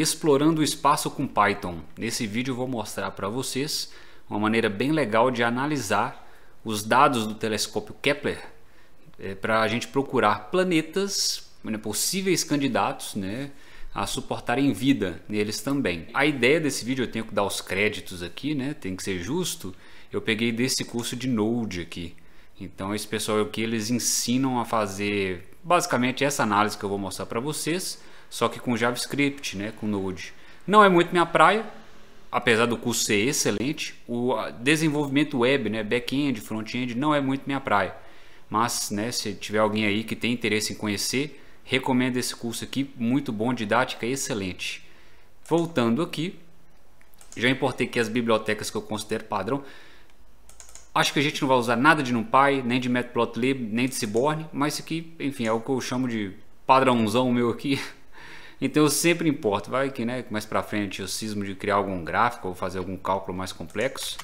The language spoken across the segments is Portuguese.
explorando o espaço com Python. Nesse vídeo vou mostrar para vocês uma maneira bem legal de analisar os dados do telescópio Kepler é, eh, para a gente procurar planetas, né, possíveis candidatos né, a suportarem vida neles também. A ideia desse vídeo, eu tenho que dar os créditos aqui, né, tem que ser justo, eu peguei desse curso de Node aqui. Então esse pessoal é o que eles ensinam a fazer basicamente essa análise que eu vou mostrar para vocês, só que com JavaScript, né, com Node. Não é muito minha praia, apesar do curso ser excelente, o desenvolvimento web, né, back-end, front-end, não é muito minha praia. Mas, né, se tiver alguém aí que tem interesse em conhecer, recomendo esse curso aqui, muito bom, didática excelente. Voltando aqui, já importei aqui as bibliotecas que eu considero padrão. Acho que a gente não vai usar nada de NumPy, nem de Matplotlib, nem de Seaborn, mas isso aqui, enfim, é o que eu chamo de padrãozão meu aqui. Então eu sempre importo, vai que né, mais para frente eu cismo de criar algum gráfico ou fazer algum cálculo mais complexo.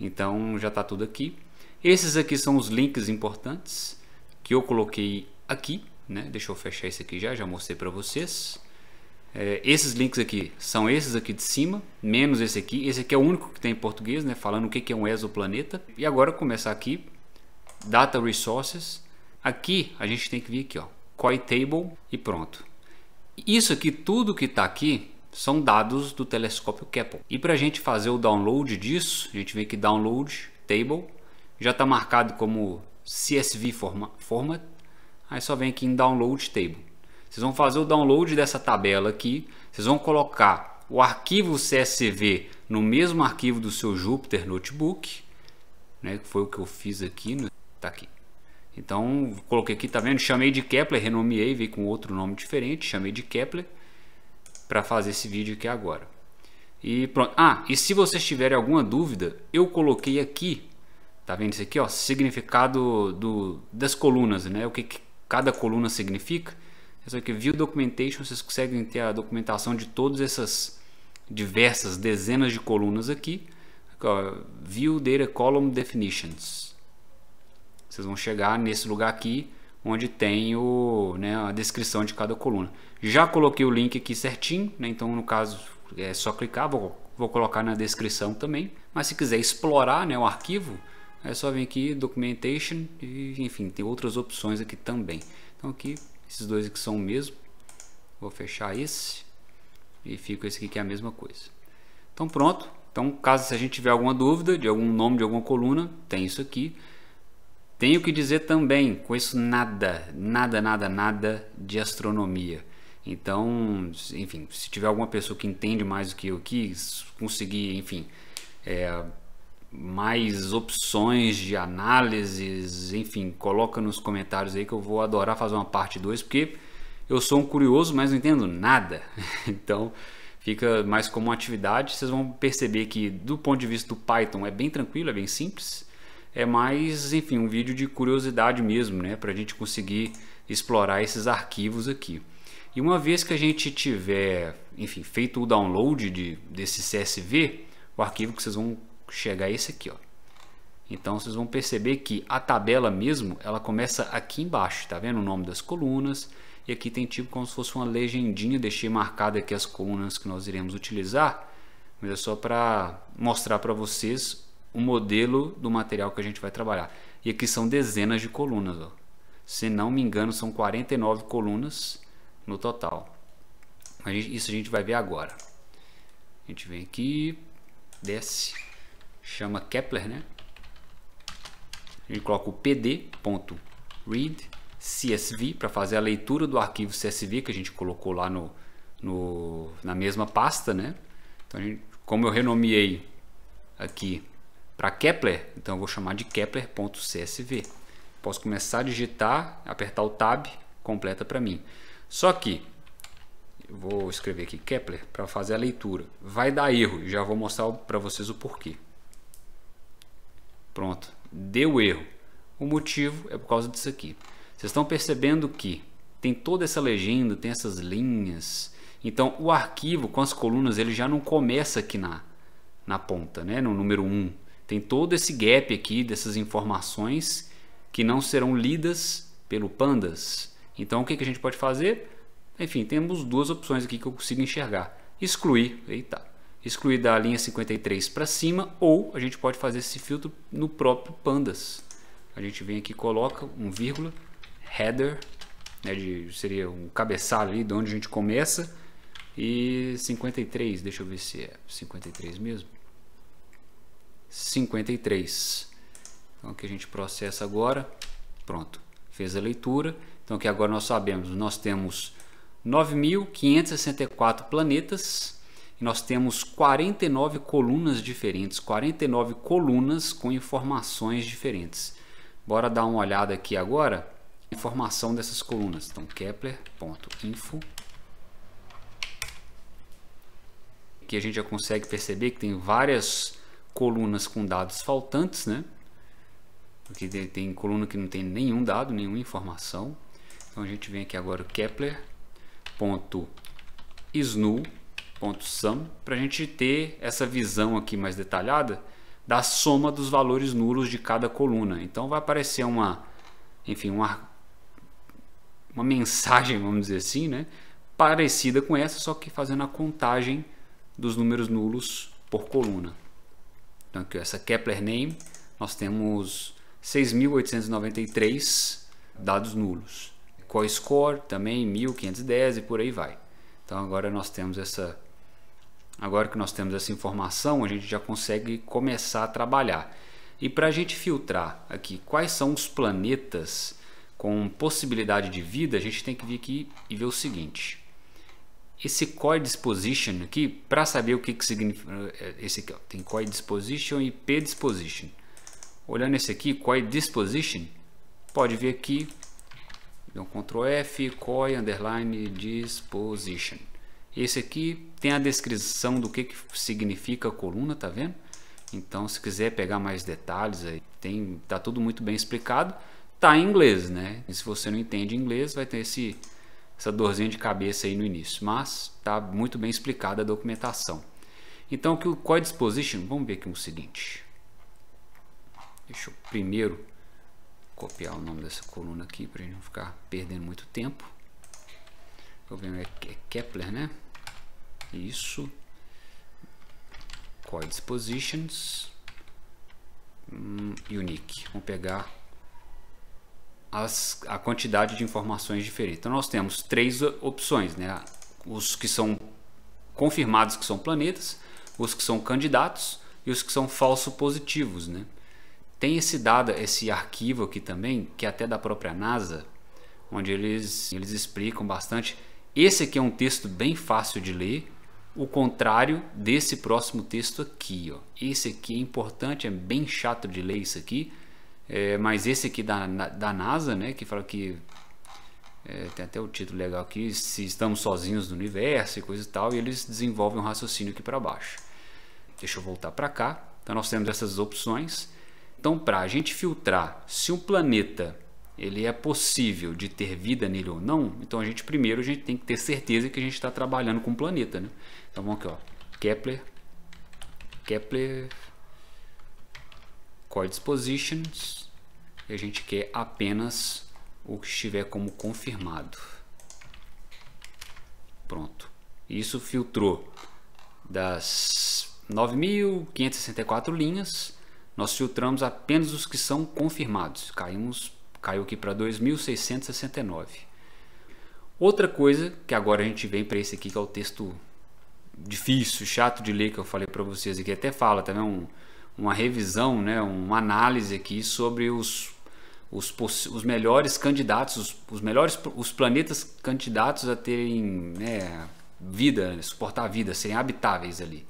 Então já está tudo aqui. Esses aqui são os links importantes que eu coloquei aqui. Né? Deixa eu fechar esse aqui já, já mostrei para vocês. É, esses links aqui são esses aqui de cima, menos esse aqui. Esse aqui é o único que tem em português, né? falando o que é um exoplaneta. E agora começar aqui, Data Resources. Aqui a gente tem que vir aqui, ó, Coitable e pronto. Isso aqui, tudo que está aqui, são dados do telescópio Kepler. E para a gente fazer o download disso, a gente vem aqui Download Table, já está marcado como CSV forma, Format, aí só vem aqui em Download Table. Vocês vão fazer o download dessa tabela aqui, vocês vão colocar o arquivo CSV no mesmo arquivo do seu Jupyter Notebook, né, que foi o que eu fiz aqui, está aqui. Então, coloquei aqui, tá vendo? Chamei de Kepler, renomeei, veio com outro nome diferente, chamei de Kepler para fazer esse vídeo aqui agora. E pronto. Ah, e se vocês tiverem alguma dúvida, eu coloquei aqui, tá vendo isso aqui, ó, significado do, das colunas, né? O que, que cada coluna significa. Isso aqui, View Documentation, vocês conseguem ter a documentação de todas essas diversas dezenas de colunas aqui. aqui ó, view Data Column Definitions. Vocês vão chegar nesse lugar aqui, onde tem o, né, a descrição de cada coluna. Já coloquei o link aqui certinho, né, então no caso é só clicar, vou, vou colocar na descrição também. Mas se quiser explorar né, o arquivo, é só vir aqui, Documentation, e, enfim, tem outras opções aqui também. Então aqui, esses dois aqui são o mesmo. Vou fechar esse e fica esse aqui que é a mesma coisa. Então pronto. Então caso se a gente tiver alguma dúvida de algum nome de alguma coluna, tem isso aqui. Tenho que dizer também, conheço nada, nada, nada, nada de astronomia. Então, enfim, se tiver alguma pessoa que entende mais do que eu, que conseguir, enfim, é, mais opções de análises, enfim, coloca nos comentários aí que eu vou adorar fazer uma parte 2, porque eu sou um curioso, mas não entendo nada. Então, fica mais como uma atividade. Vocês vão perceber que, do ponto de vista do Python, é bem tranquilo, é bem simples é mais, enfim, um vídeo de curiosidade mesmo, né? Para a gente conseguir explorar esses arquivos aqui. E uma vez que a gente tiver, enfim, feito o download de, desse CSV, o arquivo que vocês vão chegar é esse aqui, ó. Então vocês vão perceber que a tabela mesmo, ela começa aqui embaixo, tá vendo o nome das colunas? E aqui tem tipo como se fosse uma legendinha, deixei marcada aqui as colunas que nós iremos utilizar, mas é só para mostrar para vocês o modelo do material que a gente vai trabalhar. E aqui são dezenas de colunas, ó. se não me engano são 49 colunas no total. A gente, isso a gente vai ver agora. A gente vem aqui, desce, chama Kepler, né? A gente coloca o pd.read.csv CSV para fazer a leitura do arquivo CSV que a gente colocou lá no, no na mesma pasta, né? Então, gente, como eu renomeei aqui para Kepler, então eu vou chamar de kepler.csv. Posso começar a digitar, apertar o tab, completa para mim. Só que vou escrever aqui Kepler para fazer a leitura. Vai dar erro, já vou mostrar para vocês o porquê. Pronto, deu erro. O motivo é por causa disso aqui. Vocês estão percebendo que tem toda essa legenda, tem essas linhas. Então o arquivo com as colunas ele já não começa aqui na, na ponta, né? no número 1. Tem todo esse gap aqui dessas informações que não serão lidas pelo pandas. Então o que, que a gente pode fazer? Enfim, temos duas opções aqui que eu consigo enxergar. Excluir, eita, excluir da linha 53 para cima ou a gente pode fazer esse filtro no próprio pandas. A gente vem aqui coloca um vírgula, header, né, de, seria um cabeçalho ali de onde a gente começa e 53, deixa eu ver se é 53 mesmo. 53. Então aqui a gente processa agora. Pronto, fez a leitura. Então aqui agora nós sabemos, nós temos 9.564 planetas e nós temos 49 colunas diferentes, 49 colunas com informações diferentes. Bora dar uma olhada aqui agora, informação dessas colunas. Então kepler.info que a gente já consegue perceber que tem várias colunas com dados faltantes, né? Porque tem coluna que não tem nenhum dado, nenhuma informação. Então a gente vem aqui agora kepler.isnu.sum para a gente ter essa visão aqui mais detalhada da soma dos valores nulos de cada coluna. Então vai aparecer uma, enfim, uma, uma mensagem, vamos dizer assim, né? parecida com essa, só que fazendo a contagem dos números nulos por coluna. Então aqui, essa Kepler name, nós temos 6.893 dados nulos. score também 1.510 e por aí vai. Então agora nós temos essa agora que nós temos essa informação, a gente já consegue começar a trabalhar. E para a gente filtrar aqui quais são os planetas com possibilidade de vida, a gente tem que vir aqui e ver o seguinte. Esse core disposition aqui, para saber o que, que significa, eh, esse aqui, ó, tem core disposition e p disposition. Olhando esse aqui, core disposition, pode ver aqui, então Ctrl F, core underline disposition. Esse aqui tem a descrição do que, que significa a coluna, tá vendo? Então, se quiser pegar mais detalhes, aí tem, tá tudo muito bem explicado. Tá em inglês, né? E se você não entende inglês, vai ter esse essa dorzinha de cabeça aí no início, mas está muito bem explicada a documentação. Então, que o code é Disposition, vamos ver aqui o um seguinte. Deixa eu primeiro copiar o nome dessa coluna aqui para a gente não ficar perdendo muito tempo. O problema é, é Kepler, né? Isso. Code é Dispositions. Hum, unique. Vamos pegar as, a quantidade de informações diferentes. Então nós temos três opções, né? Os que são confirmados que são planetas, os que são candidatos e os que são falso positivos, né? Tem esse dado, esse arquivo aqui também, que é até da própria NASA, onde eles, eles explicam bastante. Esse aqui é um texto bem fácil de ler, o contrário desse próximo texto aqui. Ó. Esse aqui é importante, é bem chato de ler isso aqui, é, mas esse aqui da, da NASA, né, que fala que é, tem até o título legal aqui, se estamos sozinhos no universo e coisa e tal, e eles desenvolvem um raciocínio aqui para baixo. Deixa eu voltar para cá. Então nós temos essas opções. Então para a gente filtrar se um planeta ele é possível de ter vida nele ou não, então a gente primeiro a gente tem que ter certeza que a gente está trabalhando com um planeta, né? Então vamos aqui, ó, Kepler, Kepler Chords Positions e a gente quer apenas o que estiver como confirmado. Pronto. Isso filtrou das 9.564 linhas, nós filtramos apenas os que são confirmados. Caímos, caiu aqui para 2.669. Outra coisa que agora a gente vem para esse aqui que é o texto difícil, chato de ler que eu falei para vocês aqui, até fala, tá vendo? Um, uma revisão, né, uma análise aqui sobre os, os, os melhores candidatos, os, os, melhores os planetas candidatos a terem né, vida, suportar a vida, serem habitáveis ali.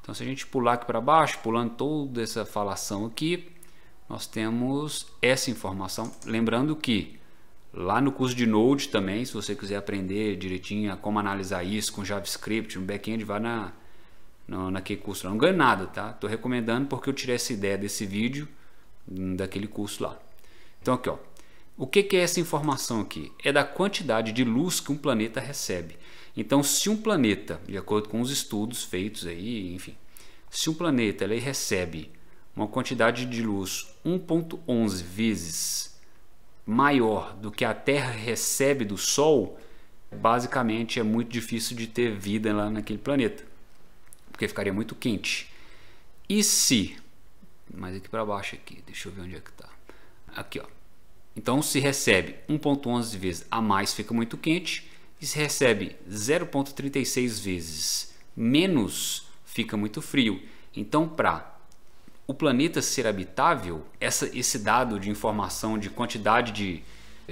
Então, se a gente pular aqui para baixo, pulando toda essa falação aqui, nós temos essa informação. Lembrando que lá no curso de Node também, se você quiser aprender direitinho como analisar isso com JavaScript, no um back-end, vai na no, naquele curso lá. Não ganho nada, tá? Estou recomendando porque eu tirei essa ideia desse vídeo hum, daquele curso lá. Então aqui, ó. O que, que é essa informação aqui? É da quantidade de luz que um planeta recebe. Então, se um planeta, de acordo com os estudos feitos aí, enfim, se um planeta ele recebe uma quantidade de luz 1.11 vezes maior do que a Terra recebe do Sol, basicamente é muito difícil de ter vida lá naquele planeta porque ficaria muito quente. E se, mais aqui para baixo aqui, deixa eu ver onde é que está. Aqui, ó. Então se recebe 1.11 vezes a mais, fica muito quente, e se recebe 0.36 vezes menos, fica muito frio. Então, para o planeta ser habitável, essa, esse dado de informação de quantidade de,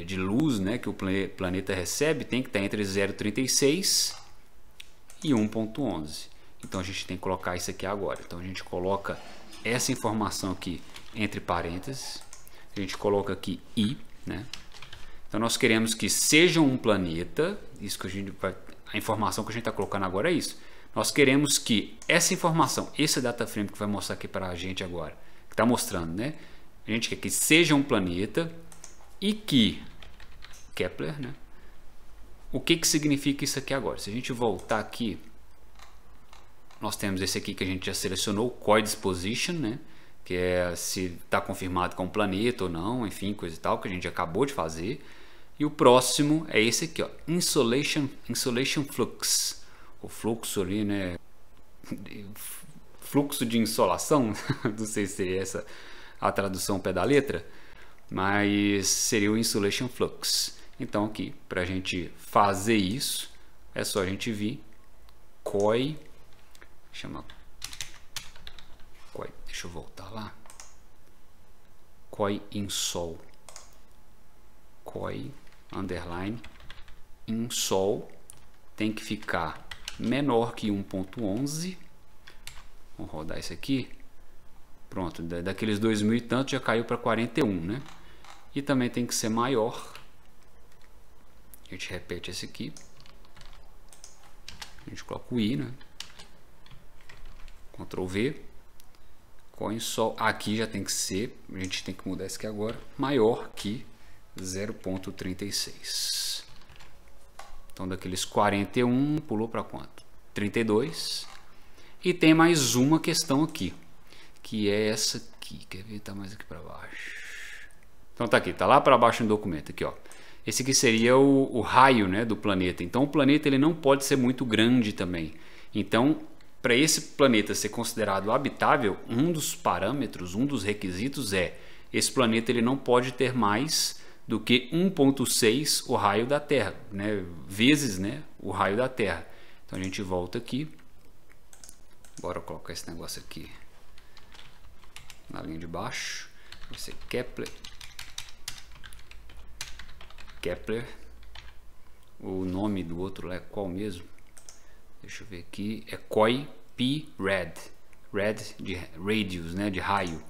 de luz né, que o planeta recebe tem que estar tá entre 0,36 e 1,11. Então a gente tem que colocar isso aqui agora. Então a gente coloca essa informação aqui entre parênteses. A gente coloca aqui i, né? Então nós queremos que seja um planeta, isso que a gente a informação que a gente está colocando agora é isso. Nós queremos que essa informação, esse data frame que vai mostrar aqui para a gente agora, que está mostrando, né? A gente quer que seja um planeta e que Kepler, né? O que que significa isso aqui agora? Se a gente voltar aqui nós temos esse aqui que a gente já selecionou, Coids Position, né? que é se está confirmado com o planeta ou não, enfim, coisa e tal, que a gente acabou de fazer. E o próximo é esse aqui, ó, insulation insulation Flux, o fluxo ali, né? Fluxo de insolação, não sei se seria essa a tradução pé da letra, mas seria o Insulation Flux. Então aqui, para a gente fazer isso, é só a gente vir COI chama COI, deixa eu voltar lá, COI sol COI underline sol tem que ficar menor que 1.11, vamos rodar isso aqui, pronto, daqueles dois mil e tanto já caiu para 41, né? E também tem que ser maior, a gente repete esse aqui, a gente coloca o i, né? Ctrl V, CoinSol, aqui já tem que ser, a gente tem que mudar isso aqui agora, maior que 0.36. Então daqueles 41 pulou para quanto? 32. E tem mais uma questão aqui, que é essa aqui, quer ver, tá mais aqui para baixo. Então tá aqui, tá lá para baixo no documento aqui, ó. Esse aqui seria o, o raio, né, do planeta. Então o planeta ele não pode ser muito grande também. Então para esse planeta ser considerado habitável, um dos parâmetros, um dos requisitos é esse planeta ele não pode ter mais do que 1.6 o raio da Terra, né? vezes né? o raio da Terra. Então a gente volta aqui, bora colocar esse negócio aqui na linha de baixo, vai ser Kepler, Kepler, o nome do outro é qual mesmo? Deixa eu ver aqui. É COI P Red. Red de radius, né? De raio.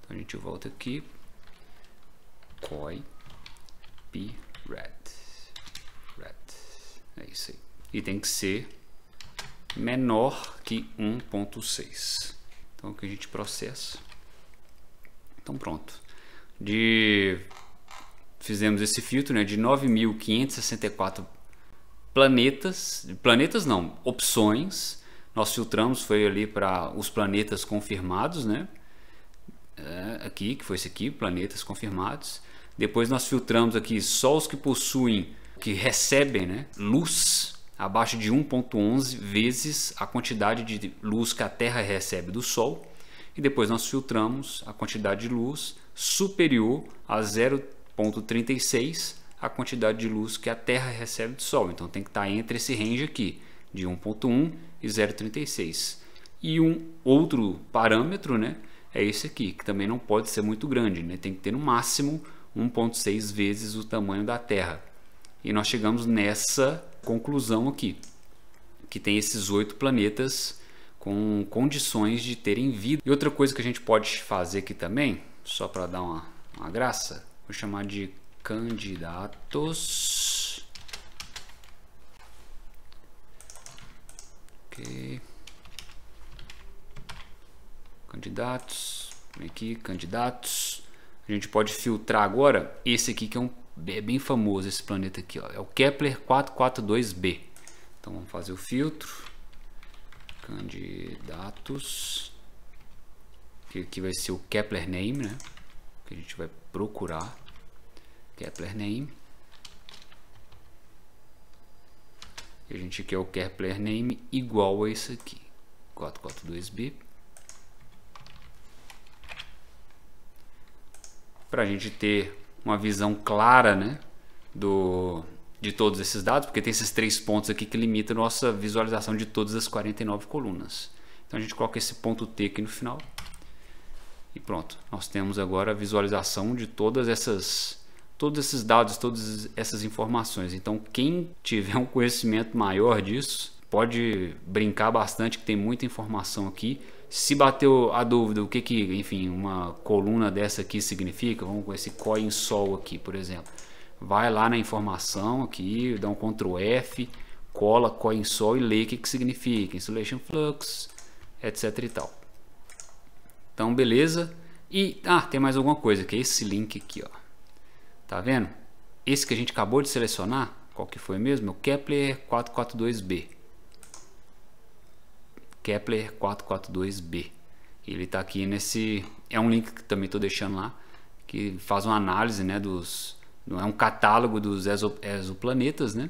Então a gente volta aqui. COI P Red. Red. É isso aí. E tem que ser menor que 1.6. Então o que a gente processa. Então pronto. De fizemos esse filtro, né, de 9.564 planetas, planetas não, opções. Nós filtramos, foi ali para os planetas confirmados, né? É, aqui, que foi esse aqui, planetas confirmados. Depois nós filtramos aqui só os que possuem, que recebem né, luz abaixo de 1.11 vezes a quantidade de luz que a Terra recebe do Sol. E depois nós filtramos a quantidade de luz superior a 0.36 a quantidade de luz que a Terra recebe do Sol. Então tem que estar entre esse range aqui, de 1.1 e 0,36. E um outro parâmetro né, é esse aqui, que também não pode ser muito grande, né? tem que ter no máximo 1,6 vezes o tamanho da Terra. E nós chegamos nessa conclusão aqui, que tem esses oito planetas com condições de terem vida. E outra coisa que a gente pode fazer aqui também, só para dar uma, uma graça, vou chamar de candidatos. Ok. Candidatos. Vem aqui, candidatos. A gente pode filtrar agora esse aqui que é um é bem famoso esse planeta aqui, ó. É o Kepler 442b. Então vamos fazer o filtro. Candidatos. Que aqui vai ser o Kepler name, né? Que a gente vai procurar. Kepler é name. E a gente quer o Kepler name igual a isso aqui. 442b. Para a gente ter uma visão clara né, do, de todos esses dados, porque tem esses três pontos aqui que limitam a nossa visualização de todas as 49 colunas. Então a gente coloca esse ponto T aqui no final. E pronto, nós temos agora a visualização de todas essas todos esses dados, todas essas informações. Então, quem tiver um conhecimento maior disso, pode brincar bastante que tem muita informação aqui. Se bateu a dúvida o que que, enfim, uma coluna dessa aqui significa, vamos com esse coin sol aqui, por exemplo. Vai lá na informação aqui, dá um Ctrl F, cola coin sol e lê o que que significa, insulation flux, etc e tal. Então, beleza? E ah, tem mais alguma coisa, que é esse link aqui, ó. Tá vendo? Esse que a gente acabou de selecionar, qual que foi mesmo? É o Kepler 442b. Kepler 442b. Ele está aqui nesse. É um link que também estou deixando lá, que faz uma análise né, dos. Não é um catálogo dos exoplanetas, né?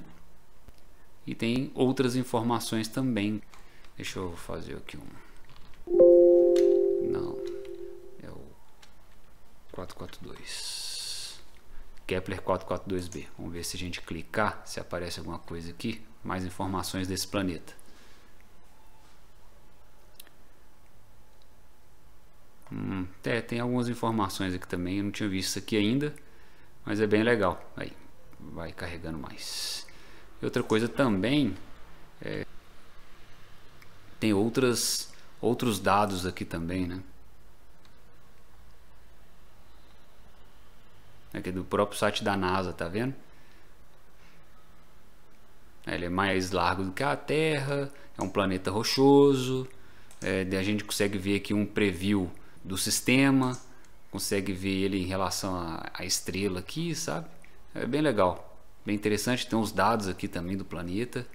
E tem outras informações também. Deixa eu fazer aqui um. Não. É o 442. Kepler 442b. Vamos ver se a gente clicar, se aparece alguma coisa aqui, mais informações desse planeta. Hum, é, tem algumas informações aqui também, eu não tinha visto isso aqui ainda, mas é bem legal. Aí, vai carregando mais. Outra coisa também, é, tem outras, outros dados aqui também, né? Aqui né, é do próprio site da NASA, tá vendo? É, ele é mais largo do que a Terra, é um planeta rochoso. É, a gente consegue ver aqui um preview do sistema, consegue ver ele em relação à estrela aqui, sabe? É bem legal, bem interessante. Tem os dados aqui também do planeta,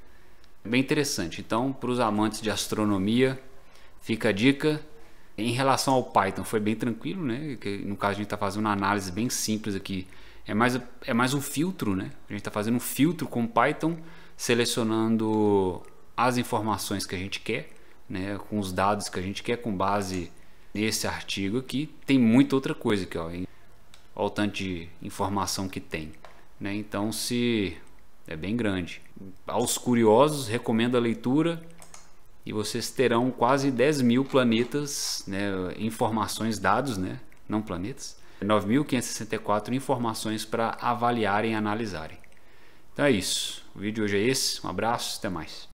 é bem interessante. Então, para os amantes de astronomia, fica a dica. Em relação ao Python, foi bem tranquilo, né? No caso, a gente está fazendo uma análise bem simples aqui. É mais, é mais um filtro, né? A gente está fazendo um filtro com Python, selecionando as informações que a gente quer, né? Com os dados que a gente quer, com base nesse artigo aqui. Tem muita outra coisa aqui, ó. Olha o tanto de informação que tem, né? Então, se... É bem grande. Aos curiosos, recomendo a leitura e vocês terão quase 10 mil planetas, né, informações, dados, né, não planetas, 9.564 informações para avaliarem e analisarem. Então é isso. O vídeo hoje é esse. Um abraço, até mais.